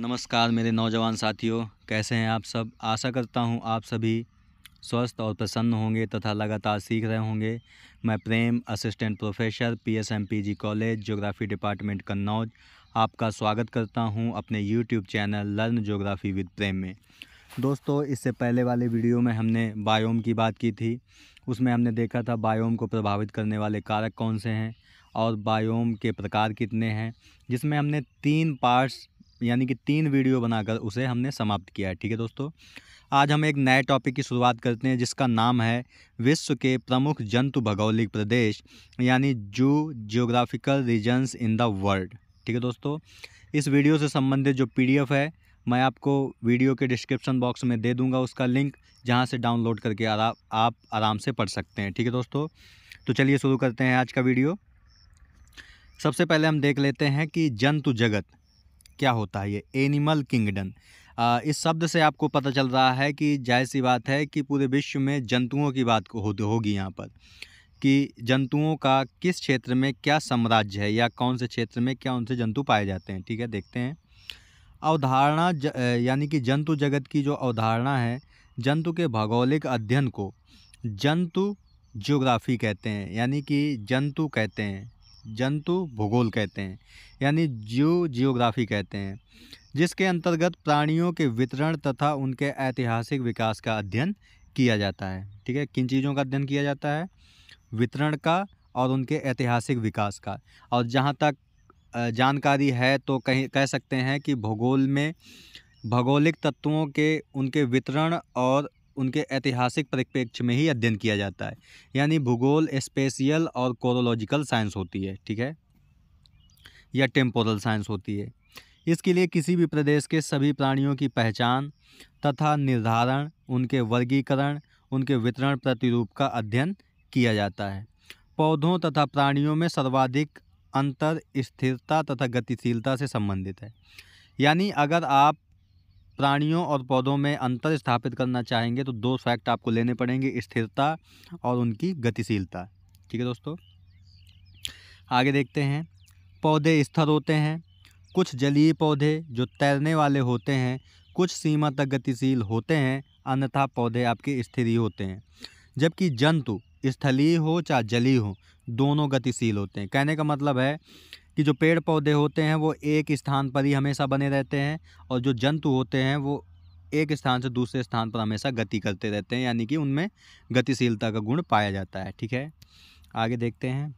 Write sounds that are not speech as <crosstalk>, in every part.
नमस्कार मेरे नौजवान साथियों कैसे हैं आप सब आशा करता हूं आप सभी स्वस्थ और प्रसन्न होंगे तथा लगातार सीख रहे होंगे मैं Prem assistant professor PSMPG college geography department Kannauj आपका स्वागत करता हूं अपने YouTube channel learn geography with Prem में दोस्तों इससे पहले वाले वीडियो में हमने बायोम की बात की थी उसमें हमने देखा था बायोम को प्रभावित करने वाले कारक कौन से हैं और बायोम के प्रकार कितने हैं जिसमें हमने तीन पार्ट्स यानी कि तीन वीडियो बनाकर उसे हमने समाप्त किया है ठीक है दोस्तों आज हम एक नए टॉपिक की शुरुआत करते हैं जिसका नाम है विश्व के प्रमुख जंतु भौगोलिक प्रदेश यानी zoogeographical regions in the world ठीक है दोस्तों इस वीडियो से संबंधित जो पी है मैं आपको वीडियो के डिस्क्रिप्शन बॉक्स में दे दूंगा उसका लिंक जहाँ से डाउनलोड करके आरा, आप आराम से पढ़ सकते हैं ठीक है दोस्तों तो चलिए शुरू करते हैं आज का वीडियो सबसे पहले हम देख लेते हैं कि जंतु जगत क्या होता है ये एनिमल किंगडम इस शब्द से आपको पता चल रहा है कि जाहिर सी बात है कि पूरे विश्व में जंतुओं की बात होगी यहाँ पर कि जंतुओं का किस क्षेत्र में क्या साम्राज्य है या कौन से क्षेत्र में क्या उनसे जंतु पाए जाते हैं ठीक है देखते हैं अवधारणा यानी कि जंतु जगत की जो अवधारणा है जंतु के भौगोलिक अध्ययन को जंतु ज्योग्राफी कहते हैं यानी कि जंतु कहते हैं जंतु भूगोल कहते हैं यानी जियो जियोग्राफी कहते हैं जिसके अंतर्गत प्राणियों के वितरण तथा उनके ऐतिहासिक विकास का अध्ययन किया जाता है ठीक है किन चीज़ों का अध्ययन किया जाता है वितरण का और उनके ऐतिहासिक विकास का और जहाँ तक जानकारी है तो कहीं कह सकते हैं कि भूगोल में भौगोलिक तत्वों के उनके वितरण और उनके ऐतिहासिक परिप्रेक्ष्य में ही अध्ययन किया जाता है यानी भूगोल स्पेशियल और कोरोलॉजिकल साइंस होती है ठीक है या टेम्पोरल साइंस होती है इसके लिए किसी भी प्रदेश के सभी प्राणियों की पहचान तथा निर्धारण उनके वर्गीकरण उनके वितरण प्रतिरूप का अध्ययन किया जाता है पौधों तथा प्राणियों में सर्वाधिक अंतर स्थिरता तथा गतिशीलता से संबंधित है यानी अगर आप प्राणियों और पौधों में अंतर स्थापित करना चाहेंगे तो दो फैक्ट आपको लेने पड़ेंगे स्थिरता और उनकी गतिशीलता ठीक है दोस्तों आगे देखते हैं पौधे स्थिर होते हैं कुछ जलीय पौधे जो तैरने वाले होते हैं कुछ सीमा तक गतिशील होते हैं अन्यथा पौधे आपके ही होते हैं जबकि जंतु स्थलीय हो चाहे जलीय हो दोनों गतिशील होते हैं कहने का मतलब है कि जो पेड़ पौधे होते हैं वो एक स्थान पर ही हमेशा बने रहते हैं और जो जंतु होते हैं वो एक स्थान से दूसरे स्थान पर हमेशा गति करते रहते हैं यानी कि उनमें गतिशीलता का गुण पाया जाता है ठीक है आगे देखते हैं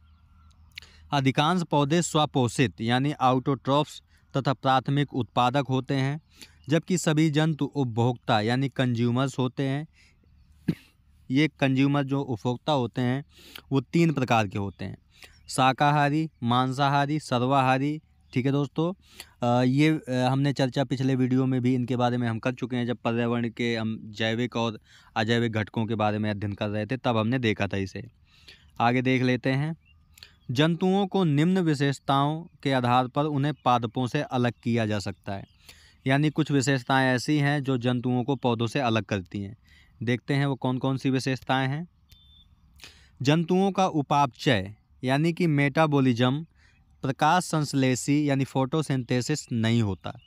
अधिकांश पौधे स्वपोषित यानी आउटोट्रॉप्स तथा प्राथमिक उत्पादक होते हैं जबकि सभी जंतु उपभोक्ता यानी कंज्यूमर्स होते हैं ये कंज्यूमर जो उपभोक्ता होते हैं वो तीन प्रकार के होते हैं शाकाहारी मांसाहारी सर्वाहारी ठीक है दोस्तों आ, ये हमने चर्चा पिछले वीडियो में भी इनके बारे में हम कर चुके हैं जब पर्यावरण के हम जैविक और अजैविक घटकों के बारे में अध्ययन कर रहे थे तब हमने देखा था इसे आगे देख लेते हैं जंतुओं को निम्न विशेषताओं के आधार पर उन्हें पादपों से अलग किया जा सकता है यानी कुछ विशेषताएं ऐसी हैं जो जंतुओं को पौधों से अलग करती हैं देखते हैं वो कौन कौन सी विशेषताएं हैं जंतुओं का उपापचय यानी कि मेटाबॉलिज्म प्रकाश संश्लेषी यानी फोटोसिंथेसिस नहीं होता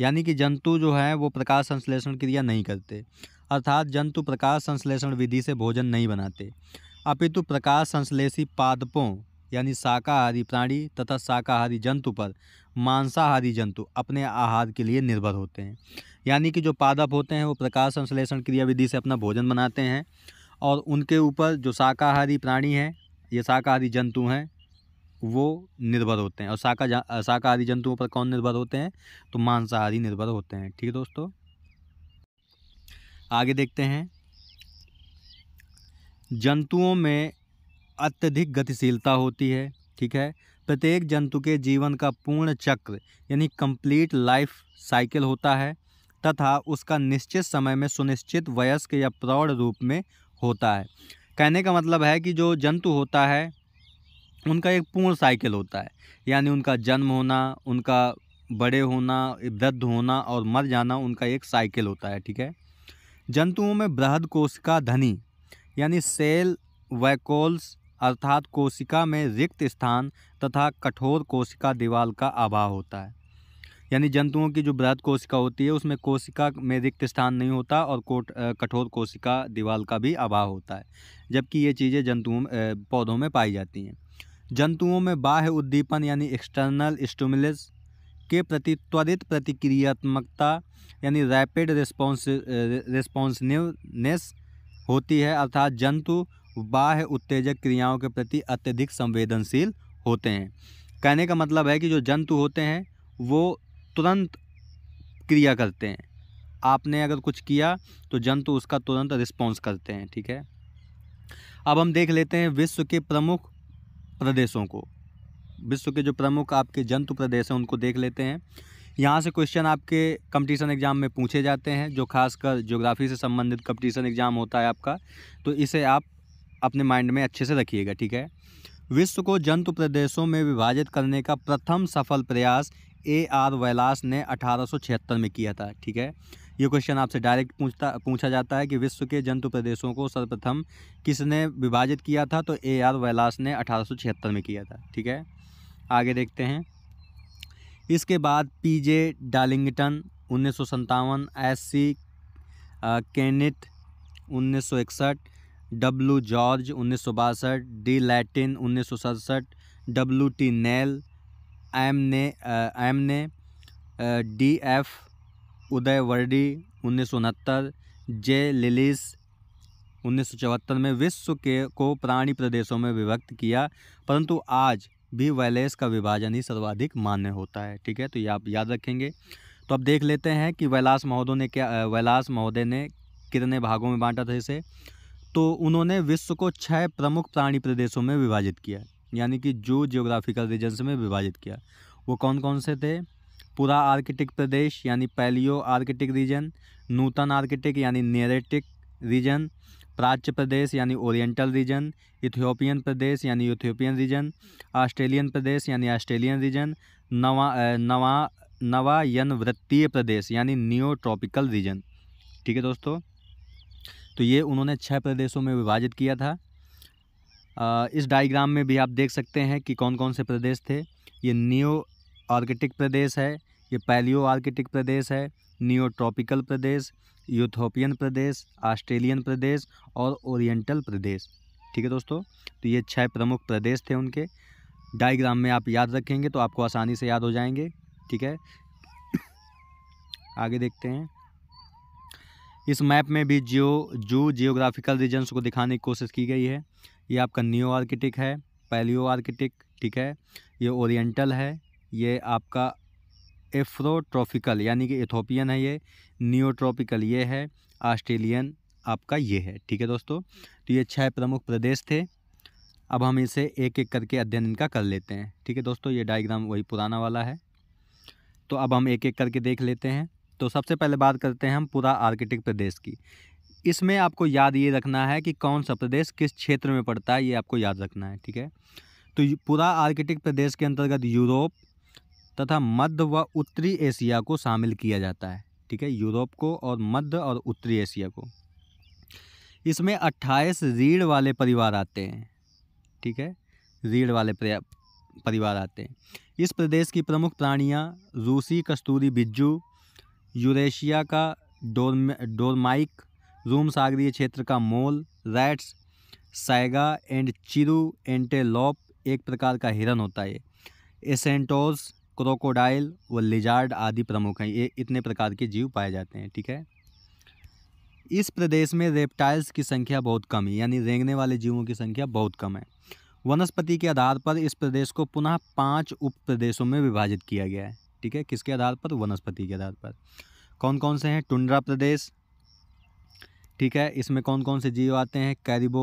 यानी कि जंतु जो है वो प्रकाश संश्लेषण क्रिया नहीं करते अर्थात जंतु प्रकाश संश्लेषण विधि से भोजन नहीं बनाते अपितु प्रकाश संश्लेषी पादपों यानी शाकाहारी प्राणी तथा शाकाहारी जंतु पर मांसाहारी जंतु अपने आहार के लिए निर्भर होते हैं यानी कि जो पादप होते हैं वो प्रकाश संश्लेषण क्रिया विधि से अपना भोजन बनाते हैं और उनके ऊपर जो शाकाहारी प्राणी हैं ये शाकाहारी जंतु हैं वो निर्भर होते हैं और शाका शाकाहारी जंतुओं पर कौन निर्भर होते हैं तो मांसाहारी निर्भर होते हैं ठीक है दोस्तों आगे देखते हैं जंतुओं में अत्यधिक गतिशीलता होती है ठीक है प्रत्येक जंतु के जीवन का पूर्ण चक्र यानी कंप्लीट लाइफ साइकिल होता है तथा उसका निश्चित समय में सुनिश्चित वयस्क या प्रौढ़ रूप में होता है कहने का मतलब है कि जो जंतु होता है उनका एक पूर्ण साइकिल होता है यानी उनका जन्म होना उनका बड़े होना वृद्ध होना और मर जाना उनका एक साइकिल होता है ठीक है जंतुओं में बृहद कोशिका धनी यानी सेल वैकोल्स अर्थात कोशिका में रिक्त स्थान तथा कठोर कोशिका दीवाल का अभाव होता है यानी जंतुओं की जो बृहद कोशिका होती है उसमें कोशिका में रिक्त स्थान नहीं होता और कोट कठोर कोशिका दीवाल का भी अभाव होता है जबकि ये चीज़ें जंतुओं पौधों में पाई जाती हैं जंतुओं में बाह्य उद्दीपन यानी एक्सटर्नल स्टूमिलस के प्रति त्वरित प्रतिक्रियात्मकता यानी रैपिड रिस्पॉन्स रिस्पॉन्सनिवनेस होती है अर्थात जंतु बाह्य उत्तेजक क्रियाओं के प्रति अत्यधिक संवेदनशील होते हैं कहने का मतलब है कि जो जंतु होते हैं वो तुरंत क्रिया करते हैं आपने अगर कुछ किया तो जंतु उसका तुरंत रिस्पॉन्स करते हैं ठीक है अब हम देख लेते हैं विश्व के प्रमुख प्रदेशों को विश्व के जो प्रमुख आपके जंतु प्रदेश हैं उनको देख लेते हैं यहाँ से क्वेश्चन आपके कंपटीशन एग्ज़ाम में पूछे जाते हैं जो खासकर ज्योग्राफी से संबंधित कंपटीशन एग्ज़ाम होता है आपका तो इसे आप अपने माइंड में अच्छे से रखिएगा ठीक है विश्व को जंतु प्रदेशों में विभाजित करने का प्रथम सफल प्रयास ए आर वैलास ने अठारह में किया था ठीक है ये क्वेश्चन आपसे डायरेक्ट पूछता पूछा जाता है कि विश्व के जंतु प्रदेशों को सर्वप्रथम किसने विभाजित किया था तो ए आर वैलास ने अठारह में किया था ठीक है आगे देखते हैं इसके बाद पी जे डालिंगटन उन्नीस सौ सत्तावन एस सी कैनिट उन्नीस सौ इकसठ डब्लू जॉर्ज उन्नीस सौ बासठ डी लैटिन उन्नीस सौ सड़सठ डब्लू टी नेल एम ने एम ने डी एफ उदय वर्डी उन्नीस जे लिलिस उन्नीस में विश्व के को प्राणी प्रदेशों में विभक्त किया परंतु आज भी वैलेस का विभाजन ही सर्वाधिक मान्य होता है ठीक है तो ये आप याद रखेंगे तो अब देख लेते हैं कि वैलास महोदय ने क्या वैलास महोदय ने कितने भागों में बांटा था इसे तो उन्होंने विश्व को छः प्रमुख प्राणी प्रदेशों में विभाजित किया यानी कि जो जियोग्राफिकल रीजन्स में विभाजित किया वो कौन कौन से थे पूरा आर्किटिक प्रदेश यानी पैलियो आर्किटिक रीजन नूतन आर्किटिक यानी नेरेटिक रीजन प्राच्य प्रदेश यानी ओरिएंटल रीजन इथियोपियन प्रदेश यानी इथियोपियन रीजन ऑस्ट्रेलियन प्रदेश यानी ऑस्ट्रेलियन रीजन नवा नवा नवायन वृत्तीय प्रदेश यानी नियोट्रॉपिकल ट्रॉपिकल रीजन ठीक है दोस्तों तो ये उन्होंने छः प्रदेशों में विभाजित किया था इस डायग्राम में भी आप देख सकते हैं कि कौन कौन से प्रदेश थे ये न्यू आर्किटिक प्रदेश है ये पैलियो आर्किटिक प्रदेश है न्यू ट्रॉपिकल प्रदेश यूथोपियन प्रदेश ऑस्ट्रेलियन प्रदेश और ओरिएंटल प्रदेश ठीक है दोस्तों तो ये छः प्रमुख प्रदेश थे उनके डायग्राम में आप याद रखेंगे तो आपको आसानी से याद हो जाएंगे ठीक है आगे देखते हैं इस मैप में भी जियो जू जियोग्राफिकल रीजन्स को दिखाने की कोशिश की गई है ये आपका न्यू आर्किटिक है पैलियो आर्किटिक ठीक है ये ओरिएंटल है ये आपका एफ्रोट्रॉपिकल यानी कि इथोपियन है ये न्योट्रॉपिकल ये है ऑस्ट्रेलियन आपका ये है ठीक है दोस्तों तो ये छह प्रमुख प्रदेश थे अब हम इसे एक एक करके अध्ययन इनका कर लेते हैं ठीक है दोस्तों ये डायग्राम वही पुराना वाला है तो अब हम एक एक करके देख लेते हैं तो सबसे पहले बात करते हैं हम पूरा आर्किटिक प्रदेश की इसमें आपको याद ये रखना है कि कौन सा प्रदेश किस क्षेत्र में पड़ता है ये आपको याद रखना है ठीक है तो पूरा आर्किटिक प्रदेश के अंतर्गत यूरोप तथा मध्य व उत्तरी एशिया को शामिल किया जाता है ठीक है यूरोप को और मध्य और उत्तरी एशिया को इसमें अट्ठाईस रीढ़ वाले परिवार आते हैं ठीक है रीढ़ वाले परिवार आते हैं इस प्रदेश की प्रमुख प्राणियाँ रूसी कस्तूरी बिज्जू यूरेशिया का डोरम डोरमाइक रूम सागरीय क्षेत्र का मोल रैट्स साइगा एंड चिरू एंटेलॉप एक प्रकार का हिरन होता है एसेंटोस क्रोकोडाइल व लिजार्ड आदि प्रमुख हैं ये इतने प्रकार के जीव पाए जाते हैं ठीक है इस प्रदेश में रेप्टाइल्स की संख्या बहुत कम है यानी रेंगने वाले जीवों की संख्या बहुत कम है वनस्पति के आधार पर इस प्रदेश को पुनः पांच उप प्रदेशों में विभाजित किया गया है ठीक है किसके आधार पर वनस्पति के आधार पर कौन कौन से हैं टुंड्रा प्रदेश ठीक है इसमें कौन कौन से जीव आते हैं caribou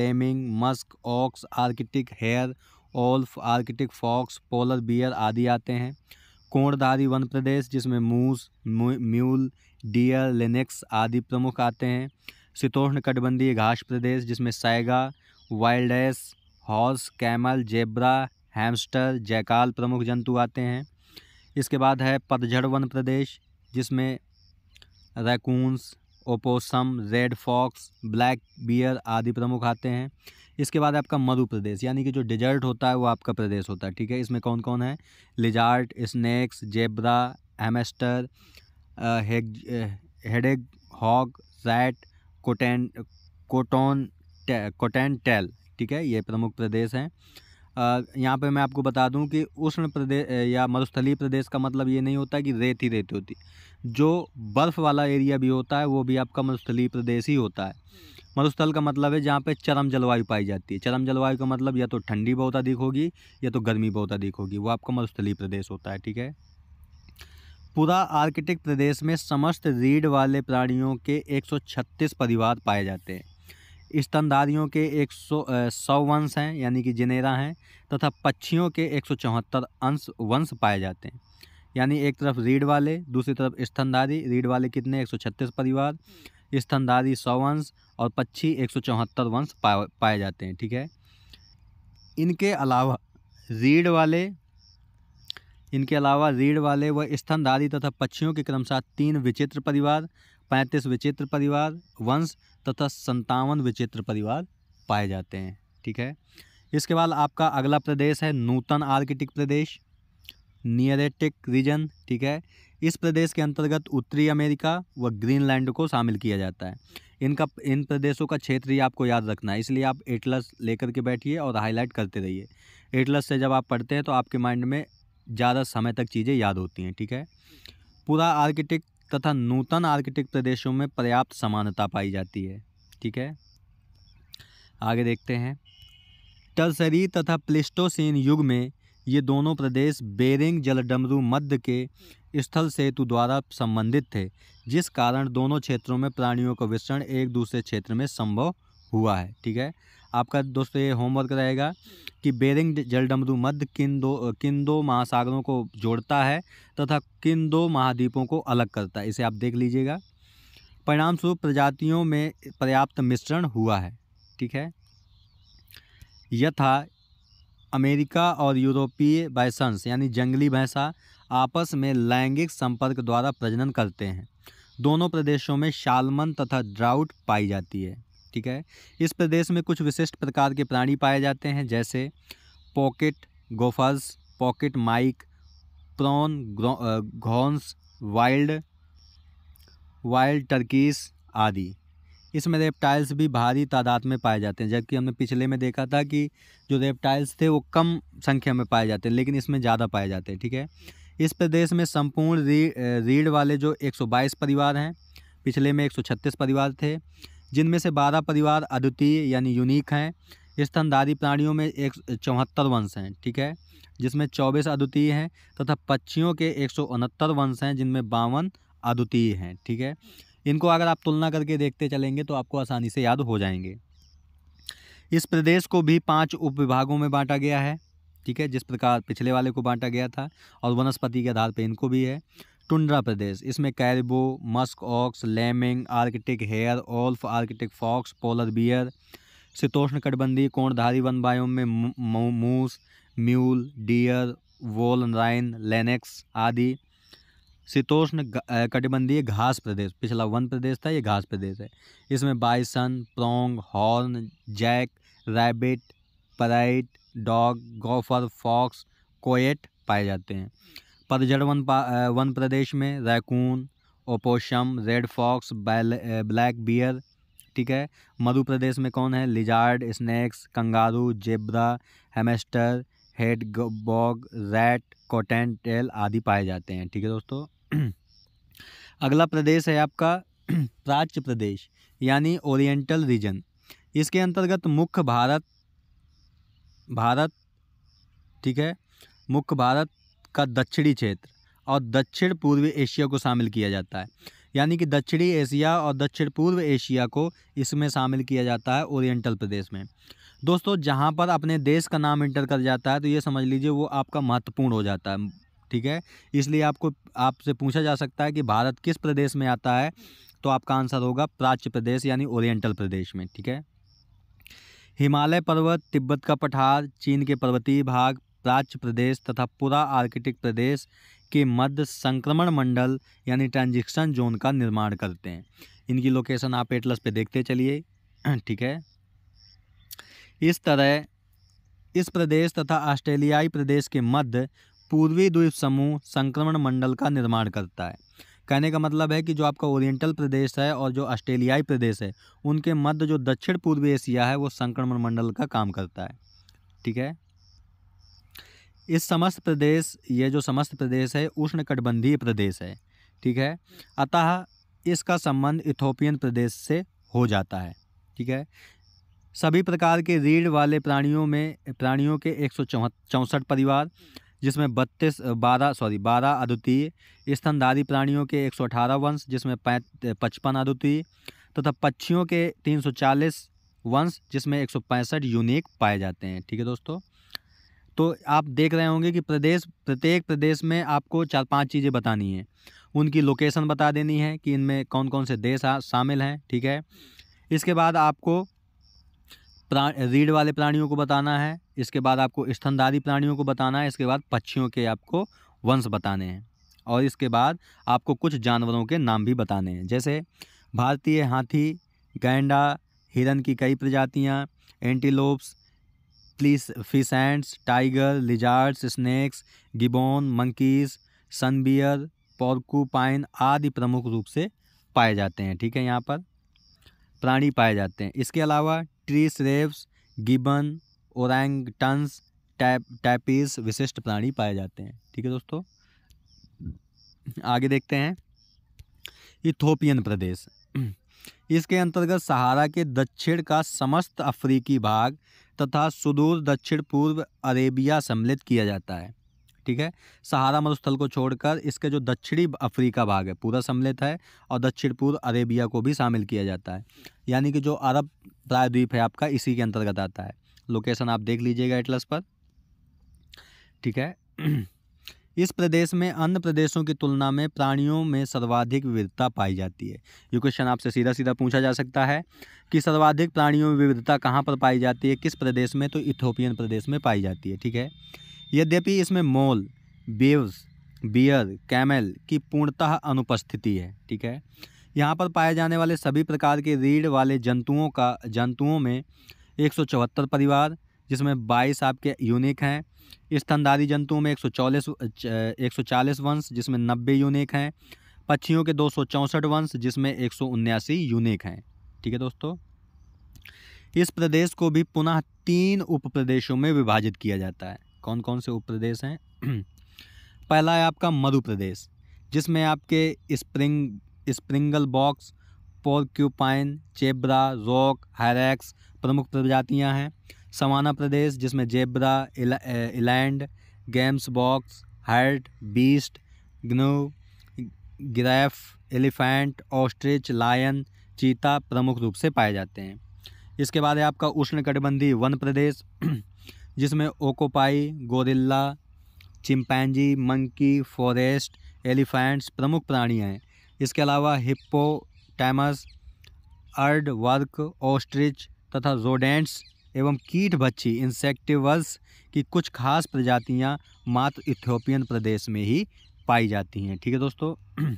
lemming musk ox Arctic hare wolf Arctic fox polar bear आदि आते हैं कोणधारी वन प्रदेश जिसमें मूस म्यूल डियर लेनेक्स आदि प्रमुख आते हैं शीतोष्ण कटबंदी घास प्रदेश जिसमें wild wildebeest horse camel zebra hamster jackal प्रमुख जंतु आते हैं इसके बाद है पतझड़ वन प्रदेश जिसमें raccoons opossum red fox black bear आदि प्रमुख आते हैं इसके बाद आपका मरु प्रदेश यानी कि जो डिजर्ट होता है वो आपका प्रदेश होता है ठीक है इसमें कौन कौन है lizard snakes zebra hamster hedgehog जैट कोटेन कोटोन कोटेन टेल ठीक है ये प्रमुख प्रदेश हैं यहाँ पे मैं आपको बता दूँ कि उष्ण प्रदेश या मरुस्थलीय प्रदेश का मतलब ये नहीं होता कि रेत ही रेत होती जो बर्फ़ वाला एरिया भी होता है वो भी आपका मरुस्थली प्रदेश ही होता है मरुस्थल का मतलब है जहाँ पे चरम जलवायु पाई जाती है चरम जलवायु का मतलब या तो ठंडी बहुत अधिक होगी या तो गर्मी बहुत अधिक होगी वो आपका मरुस्थली प्रदेश होता है ठीक है पूरा आर्कटिक प्रदेश में समस्त रीढ़ वाले प्राणियों के एक परिवार पाए जाते हैं स्तनधारियों के एक सौ वंश हैं यानी कि जनेरा हैं तथा पक्षियों के एक अंश वंश पाए जाते हैं यानी एक तरफ रीढ़ वाले दूसरी तरफ स्तनधारी रीढ़ वाले कितने एक परिवार स्तनधारी सौ वंश और पक्षी एक सौ चौहत्तर वंश पाए जाते हैं ठीक है इनके अलावा रीढ़ वाले इनके अलावा रीढ़ वाले व वा स्तनधारी तथा पक्षियों के क्रमशः तीन विचित्र परिवार पैंतीस विचित्र परिवार वंश तथा संतावन विचित्र परिवार पाए जाते हैं ठीक है इसके बाद आपका अगला प्रदेश है नूतन आर्किटिक प्रदेश नियरेटिक रीजन ठीक है इस प्रदेश के अंतर्गत उत्तरी अमेरिका व ग्रीनलैंड को शामिल किया जाता है इनका इन प्रदेशों का क्षेत्र ही आपको याद रखना है इसलिए आप एटलस लेकर के बैठिए और हाईलाइट करते रहिए एटलस से जब आप पढ़ते हैं तो आपके माइंड में ज़्यादा समय तक चीज़ें याद होती हैं ठीक है पूरा आर्किटिक तथा नूतन आर्किटिक प्रदेशों में पर्याप्त समानता पाई जाती है ठीक है आगे देखते हैं टर्सरी तथा प्लिस्टोसिन युग में ये दोनों प्रदेश बेरिंग जलडमरू मध्य के स्थल सेतु द्वारा संबंधित थे जिस कारण दोनों क्षेत्रों में प्राणियों का विसरण एक दूसरे क्षेत्र में संभव हुआ है ठीक है आपका दोस्तों ये होमवर्क रहेगा कि बेरिंग जलडमरू मध्य किन दो किन दो महासागरों को जोड़ता है तथा किन दो महाद्वीपों को अलग करता है इसे आप देख लीजिएगा परिणामस्वरूप प्रजातियों में पर्याप्त मिश्रण हुआ है ठीक है यथा अमेरिका और यूरोपीय बैसंस यानी जंगली भैंसा आपस में लैंगिक संपर्क द्वारा प्रजनन करते हैं दोनों प्रदेशों में शालमन तथा ड्राउट पाई जाती है ठीक है इस प्रदेश में कुछ विशिष्ट प्रकार के प्राणी पाए जाते हैं जैसे pocket gophers pocket mice pronghorns wild wild turkeys आदि इसमें रेप्टाइल्स भी भारी तादाद में पाए जाते हैं जबकि हमने पिछले में देखा था कि जो रेप्टाइल्स थे वो कम संख्या में पाए जाते हैं लेकिन इसमें ज़्यादा पाए जाते हैं ठीक है इस प्रदेश में संपूर्ण री, रीढ़ वाले जो 122 परिवार हैं पिछले में 136 परिवार थे जिनमें से 12 परिवार अद्वितीय यानी यूनिक हैं स्तनधारी प्राणियों में एक चौहत्तर वंश हैं ठीक है जिसमें चौबीस अद्वितीय हैं तथा पक्षियों के एक वंश हैं जिनमें बावन अद्वितीय हैं ठीक है इनको अगर आप तुलना करके देखते चलेंगे तो आपको आसानी से याद हो जाएंगे इस प्रदेश को भी पाँच उप विभागों में बांटा गया है ठीक है जिस प्रकार पिछले वाले को बांटा गया था और वनस्पति के आधार पर इनको भी है टुंड्रा प्रदेश इसमें caribou musk ox lemming Arctic hare wolf Arctic fox polar bear शीतोष्ण कटबंदी कोणधारी वन बायोम में मूस म्यूल डियर वोल राइन लेनेक्स आदि शीतोष्ण कटिबंधीय घास प्रदेश पिछला वन प्रदेश था ये घास प्रदेश है इसमें bison pronghorn jackrabbit prairie dog gopher fox coyote पाए जाते हैं पतझड़ वन वन प्रदेश में raccoon opossum red fox black bear ठीक है मधु प्रदेश में कौन है lizard snakes kangaroo zebra hamster hedgehog rat cottontail tail आदि पाए जाते हैं ठीक है दोस्तों <clears throat> अगला प्रदेश है आपका प्राच्य <clears throat> प्रदेश यानी ओरिएंटल रीजन इसके अंतर्गत मुख्य भारत भारत ठीक है मुख्य भारत का दक्षिणी क्षेत्र और दक्षिण पूर्वी एशिया को शामिल किया जाता है यानी कि दक्षिणी एशिया और दक्षिण पूर्व एशिया को इसमें शामिल किया जाता है ओरिएंटल प्रदेश में दोस्तों जहाँ पर अपने देश का नाम इंटर कर जाता है तो ये समझ लीजिए वो आपका महत्वपूर्ण हो जाता है ठीक है इसलिए आपको आपसे पूछा जा सकता है कि भारत किस प्रदेश में आता है तो आपका आंसर होगा प्राच्य प्रदेश यानी ओरिएंटल प्रदेश में ठीक है हिमालय पर्वत तिब्बत का पठार चीन के पर्वतीय भाग प्राच्य प्रदेश तथा पूरा आर्किटिक प्रदेश के मध्य संक्रमण मंडल यानी ट्रांजिक्शन जोन का निर्माण करते हैं इनकी लोकेशन आप एटलस पे देखते चलिए ठीक है इस तरह इस प्रदेश तथा ऑस्ट्रेलियाई प्रदेश के मध्य पूर्वी द्वीप समूह संक्रमण मंडल का निर्माण करता है कहने का मतलब है कि जो आपका ओरिएंटल प्रदेश है और जो ऑस्ट्रेलियाई प्रदेश है उनके मध्य जो दक्षिण पूर्वी एशिया है वो संक्रमण मंडल का काम करता है ठीक है इस समस्त प्रदेश ये जो समस्त प्रदेश है उष्णकटिबंधीय प्रदेश है ठीक है अतः इसका संबंध इथोपियन प्रदेश से हो जाता है ठीक है सभी प्रकार के रीढ़ वाले प्राणियों में प्राणियों के एक सौ परिवार जिसमें बत्तीस बारह सॉरी बारह अद्वितीय स्तनधारी प्राणियों के एक सौ अठारह वंश जिसमें पचपन अद्वितीय तथा पक्षियों के तीन सौ चालीस वंश जिसमें एक सौ पैंसठ यूनिक पाए जाते हैं ठीक है दोस्तों तो आप देख रहे होंगे कि प्रदेश प्रत्येक प्रदेश में आपको चार पांच चीज़ें बतानी हैं उनकी लोकेशन बता देनी है कि इनमें कौन कौन से देश शामिल हैं ठीक है इसके बाद आपको रीढ़ वाले प्राणियों को बताना है इसके बाद आपको स्तनधारी प्राणियों को बताना है इसके बाद पक्षियों के आपको वंश बताने हैं और इसके बाद आपको कुछ जानवरों के नाम भी बताने हैं जैसे भारतीय हाथी गैंडा हिरन की कई प्रजातियाँ एंटीलोप्स प्लीस pheasants tiger lizards snakes gibbon monkeys sun bear porcupine आदि प्रमुख रूप से पाए जाते हैं ठीक है यहाँ पर प्राणी पाए जाते हैं इसके अलावा tree shrews gibbon orangutans tapir tapirs विशिष्ट प्राणी पाए जाते हैं ठीक है दोस्तों आगे देखते हैं इथोपियन प्रदेश इसके अंतर्गत सहारा के दक्षिण का समस्त अफ्रीकी भाग तथा सुदूर दक्षिण पूर्व अरेबिया सम्मिलित किया जाता है ठीक है सहारा मरुस्थल को छोड़कर इसके जो दक्षिणी अफ्रीका भाग है पूरा सम्मिलित है और दक्षिण पूर्व अरेबिया को भी शामिल किया जाता है यानी कि जो अरब प्रायद्वीप है आपका इसी के अंतर्गत आता है लोकेशन आप देख लीजिएगा एटलस पर ठीक है <clears throat> इस प्रदेश में अन्य प्रदेशों की तुलना में प्राणियों में सर्वाधिक विविधता पाई जाती है ये क्वेश्चन आपसे सीधा सीधा पूछा जा सकता है कि सर्वाधिक प्राणियों में विविधता कहाँ पर पाई जाती है किस प्रदेश में तो इथोपियन प्रदेश में पाई जाती है ठीक है यद्यपि इसमें मोल बेव्स बियर कैमल की पूर्णतः अनुपस्थिति है ठीक है यहाँ पर पाए जाने वाले सभी प्रकार के रीढ़ वाले जंतुओं का जंतुओं में एक परिवार जिसमें 22 आपके यूनिक हैं स्तनधारी जंतुओं में एक सौ चौलीस वंश जिसमें 90 यूनिक हैं पक्षियों के दो वंश जिसमें एक यूनिक हैं ठीक है दोस्तों इस प्रदेश को भी पुनः तीन उप प्रदेशों में विभाजित किया जाता है कौन कौन से उप प्रदेश हैं <clears throat> पहला है आपका मधु प्रदेश जिसमें आपके spring springbok porcupine zebra rock hyrax प्रमुख प्रजातियां हैं समाना प्रदेश जिसमें जेब्रा इला, eland games box hartebeest gnu giraffe elephant ostrich lion cheetah प्रमुख रूप से पाए जाते हैं इसके बाद है आपका उष्णकटिबंधीय वन प्रदेश जिसमें okapi gorilla chimpanzee monkey forest elephants प्रमुख प्राणी हैं इसके अलावा hippopotamus aardvark ostrich तथा जोडेंट्स एवं कीट बच्ची इंसेक्टिवस की कुछ खास प्रजातियां मात्र इथियोपियन प्रदेश में ही पाई जाती हैं ठीक है दोस्तों <clears throat>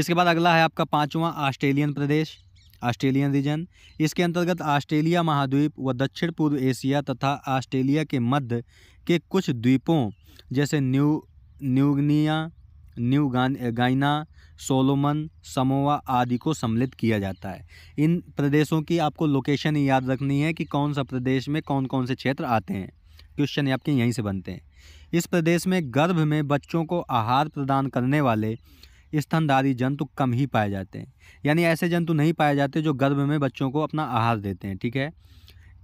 इसके बाद अगला है आपका पाँचवा ऑस्ट्रेलियन प्रदेश ऑस्ट्रेलियन रीजन इसके अंतर्गत ऑस्ट्रेलिया महाद्वीप व दक्षिण पूर्व एशिया तथा ऑस्ट्रेलिया के मध्य के कुछ द्वीपों जैसे New New Guinea New Guinea Solomon Samoa आदि को सम्मिलित किया जाता है इन प्रदेशों की आपको लोकेशन याद रखनी है कि कौन सा प्रदेश में कौन कौन से क्षेत्र आते हैं क्वेश्चन आपके यहीं से बनते हैं इस प्रदेश में गर्भ में बच्चों को आहार प्रदान करने वाले स्तनधारी जंतु कम ही पाए जाते हैं यानी ऐसे जंतु नहीं पाए जाते जो गर्भ में बच्चों को अपना आहार देते हैं ठीक है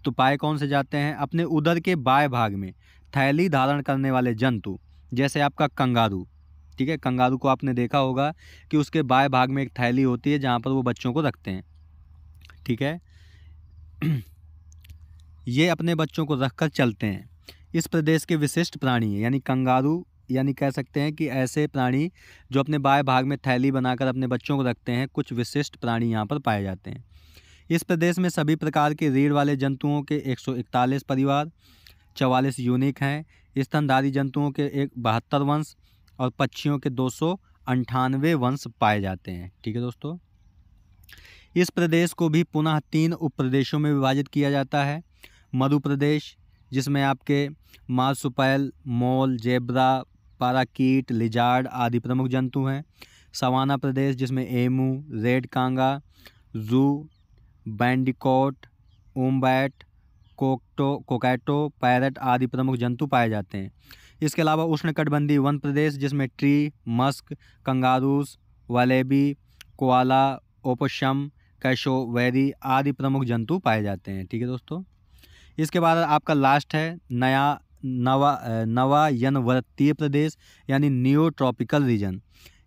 तो पाए कौन से जाते हैं अपने उदर के बाय भाग में थैली धारण करने वाले जंतु जैसे आपका कंगारू ठीक है कंगारू को आपने देखा होगा कि उसके बाय भाग में एक थैली होती है जहाँ पर वो बच्चों को रखते हैं ठीक है <clears throat> ये अपने बच्चों को रखकर चलते हैं इस प्रदेश के विशिष्ट प्राणी है यानी कंगारू यानी कह सकते हैं कि ऐसे प्राणी जो अपने बाएँ भाग में थैली बनाकर अपने बच्चों को रखते हैं कुछ विशिष्ट प्राणी यहाँ पर पाए जाते हैं इस प्रदेश में सभी प्रकार के रीढ़ वाले जंतुओं के एक परिवार चवालीस यूनिक हैं स्तनधारी जंतुओं के एक बहत्तर वंश और पक्षियों के दो सौ अंठानवे वंश पाए जाते हैं ठीक है दोस्तों इस प्रदेश को भी पुनः तीन उप प्रदेशों में विभाजित किया जाता है मधु प्रदेश जिसमें आपके मासुपैल मोल जेबरा पाराकीट लिजार्ड आदि प्रमुख जंतु हैं सवाना प्रदेश जिसमें एमू रेड कांगा जू बैंडिकोट ओमबैट कोकटो कोकैटो पैरट आदि प्रमुख जंतु पाए जाते हैं इसके अलावा उष्णकटबंधी वन प्रदेश जिसमें tree musk kangaroos wallaby koala opossum cassowary आदि प्रमुख जंतु पाए जाते हैं ठीक है दोस्तों इसके बाद आपका लास्ट है नया नवा नवायनवर्तीय प्रदेश यानी न्यू ट्रॉपिकल रीजन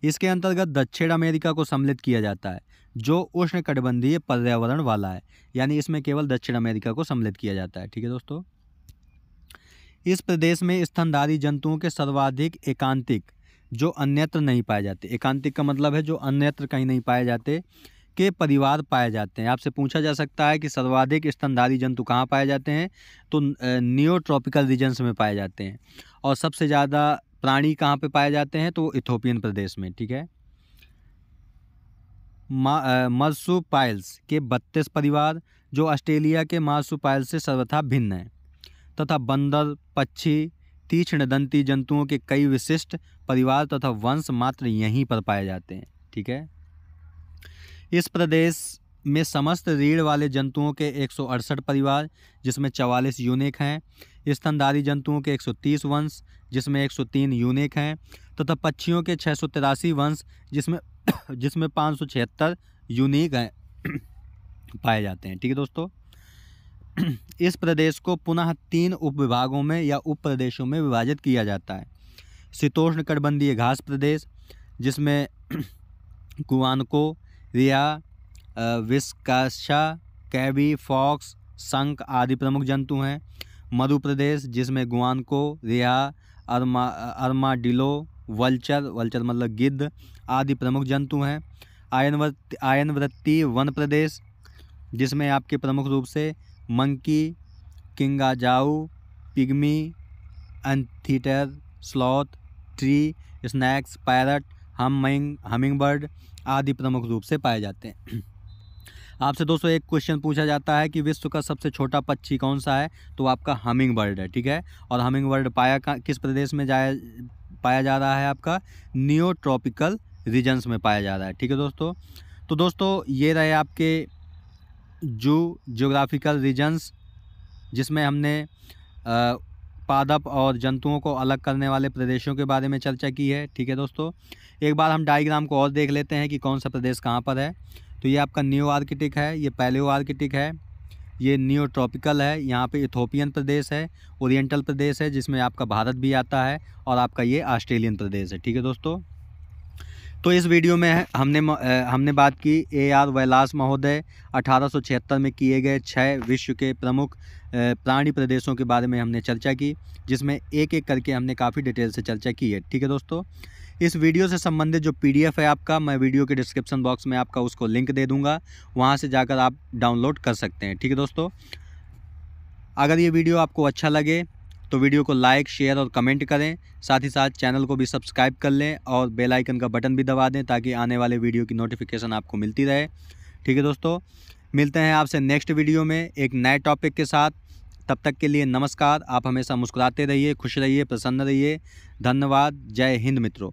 इसके अंतर्गत दक्षिण अमेरिका को सम्मिलित किया जाता है जो उष्ण कटिबंधीय पर्यावरण वाला है यानी इसमें केवल दक्षिण अमेरिका को सम्मिलित किया जाता है ठीक है दोस्तों इस प्रदेश में स्तनधारी जंतुओं के सर्वाधिक एकांतिक जो अन्यत्र नहीं पाए जाते एकांतिक का मतलब है जो अन्यत्र कहीं नहीं पाए जाते के परिवार पाए जाते हैं आपसे पूछा जा सकता है कि सर्वाधिक स्तनधारी जंतु कहाँ पाए जाते हैं तो न्योट्रॉपिकल रीजन्स में पाए जाते हैं और सबसे ज़्यादा प्राणी कहाँ पे पाए जाते हैं तो इथोपियन प्रदेश में ठीक है मार्सुपाइल्स के बत्तीस परिवार जो ऑस्ट्रेलिया के मार्सुपाइल्स से सर्वथा भिन्न हैं तथा बंदर पक्षी दंती जंतुओं के कई विशिष्ट परिवार तथा वंश मात्र यहीं पर पाए जाते हैं ठीक है इस प्रदेश में समस्त रीढ़ वाले जंतुओं के एक परिवार जिसमें चवालीस यूनिक हैं स्तनधारी जंतुओं के 130 वंश जिसमें 103 यूनिक हैं तथा पक्षियों के छः वंश जिसमें <coughs> जिसमें पाँच यूनिक हैं <coughs> पाए जाते हैं ठीक है दोस्तों <coughs> इस प्रदेश को पुनः तीन उपविभागों में या उप प्रदेशों में विभाजित किया जाता है शीतोष्ण कटबंधीय घास प्रदेश जिसमें कुआनको रिया विस्काशा कैबी फॉक्स संक आदि प्रमुख जंतु हैं मध्य प्रदेश जिसमें गुआनको रिया अरमा अरमाडिलो वल्चर वल्चर मतलब गिद्ध आदि प्रमुख जंतु हैं आयनवृत्ति आयनवृत्ति वन प्रदेश जिसमें आपके प्रमुख रूप से monkey kinkajou pygmy anteater sloth tree snakes parrot humming hummingbird आदि प्रमुख रूप से पाए जाते हैं <clears throat> आपसे दोस्तों एक क्वेश्चन पूछा जाता है कि विश्व का सबसे छोटा पक्षी कौन सा है तो आपका हमिंग बर्ड है ठीक है और हमिंग बर्ड पाया किस प्रदेश में जाया पाया जा रहा है आपका नियो ट्रॉपिकल रीजन्स में पाया जा रहा है ठीक है दोस्तों तो दोस्तों ये रहे आपके जू जोग्राफिकल रीजन्स जिसमें हमने पादप और जंतुओं को अलग करने वाले प्रदेशों के बारे में चर्चा की है ठीक है दोस्तों एक बार हम डाइग्राम को और देख लेते हैं कि कौन सा प्रदेश कहाँ पर है तो ये आपका न्यू आर्किटिक है ये पैलियो आर्किटिक है ये न्यू ट्रॉपिकल है यहाँ पे इथोपियन प्रदेश है ओरिएंटल प्रदेश है जिसमें आपका भारत भी आता है और आपका ये ऑस्ट्रेलियन प्रदेश है ठीक है दोस्तों तो इस वीडियो में हमने हमने बात की ए आर वैलास महोदय 1876 में किए गए छः विश्व के प्रमुख प्राणी प्रदेशों के बारे में हमने चर्चा की जिसमें एक एक करके हमने काफ़ी डिटेल से चर्चा की है ठीक है दोस्तों इस वीडियो से संबंधित जो पीडीएफ है आपका मैं वीडियो के डिस्क्रिप्शन बॉक्स में आपका उसको लिंक दे दूंगा वहाँ से जाकर आप डाउनलोड कर सकते हैं ठीक है दोस्तों अगर ये वीडियो आपको अच्छा लगे तो वीडियो को लाइक शेयर और कमेंट करें साथ ही साथ चैनल को भी सब्सक्राइब कर लें और बेल आइकन का बटन भी दबा दें ताकि आने वाले वीडियो की नोटिफिकेशन आपको मिलती रहे ठीक है दोस्तों मिलते हैं आपसे नेक्स्ट वीडियो में एक नए टॉपिक के साथ तब तक के लिए नमस्कार आप हमेशा मुस्कुराते रहिए खुश रहिए प्रसन्न रहिए धन्यवाद जय हिंद मित्रों